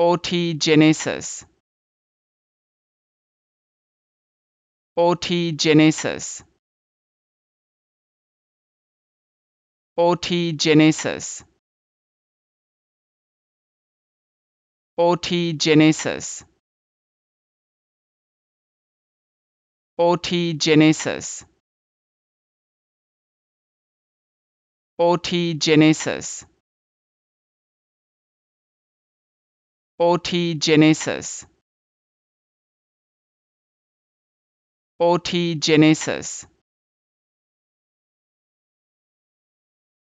Otogenesis. Otogenesis. Otogenesis. Otogenesis. Otogenesis. Otogenesis. Otogenesis. Otogenesis.